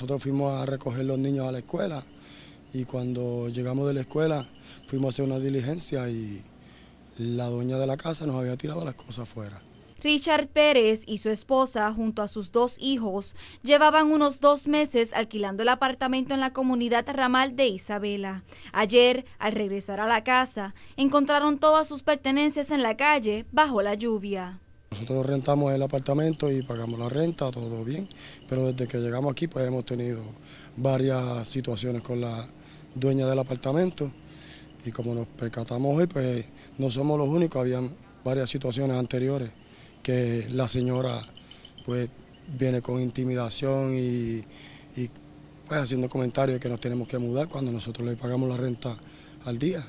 Nosotros fuimos a recoger los niños a la escuela y cuando llegamos de la escuela fuimos a hacer una diligencia y la dueña de la casa nos había tirado las cosas afuera. Richard Pérez y su esposa, junto a sus dos hijos, llevaban unos dos meses alquilando el apartamento en la comunidad ramal de Isabela. Ayer, al regresar a la casa, encontraron todas sus pertenencias en la calle bajo la lluvia. Nosotros rentamos el apartamento y pagamos la renta, todo bien, pero desde que llegamos aquí pues hemos tenido varias situaciones con la dueña del apartamento y como nos percatamos hoy pues no somos los únicos, habían varias situaciones anteriores que la señora pues viene con intimidación y, pues haciendo comentarios de que nos tenemos que mudar cuando nosotros le pagamos la renta al día.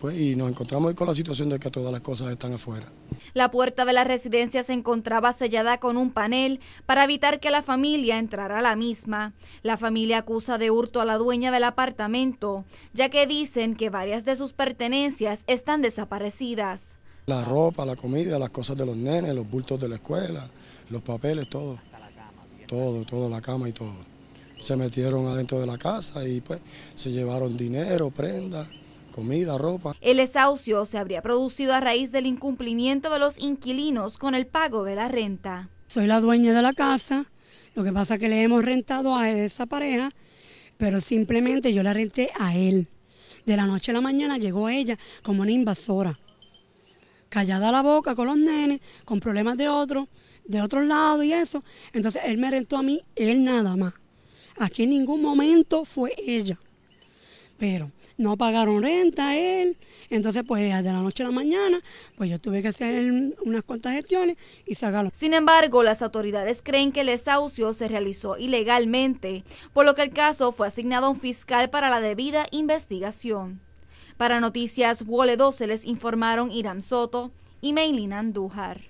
Pues, y nos encontramos con la situación de que todas las cosas están afuera. La puerta de la residencia se encontraba sellada con un panel para evitar que la familia entrara a la misma. La familia acusa de hurto a la dueña del apartamento, ya que dicen que varias de sus pertenencias están desaparecidas. La ropa, la comida, las cosas de los nenes, los bultos de la escuela, los papeles, todo. Todo, todo, la cama y todo. Se metieron adentro de la casa y pues se llevaron dinero, prendas comida, ropa. El desahucio se habría producido a raíz del incumplimiento de los inquilinos con el pago de la renta. Soy la dueña de la casa, lo que pasa es que le hemos rentado a esa pareja, pero simplemente yo la renté a él. De la noche a la mañana llegó ella como una invasora, callada la boca con los nenes, con problemas de otro de otro lado y eso. Entonces él me rentó a mí, él nada más. Aquí en ningún momento fue ella pero no pagaron renta a él, entonces pues de la noche a la mañana, pues yo tuve que hacer unas cuantas gestiones y sacarlo. Sin embargo, las autoridades creen que el desahucio se realizó ilegalmente, por lo que el caso fue asignado a un fiscal para la debida investigación. Para Noticias Wole se les informaron Irán Soto y Meilina Andújar.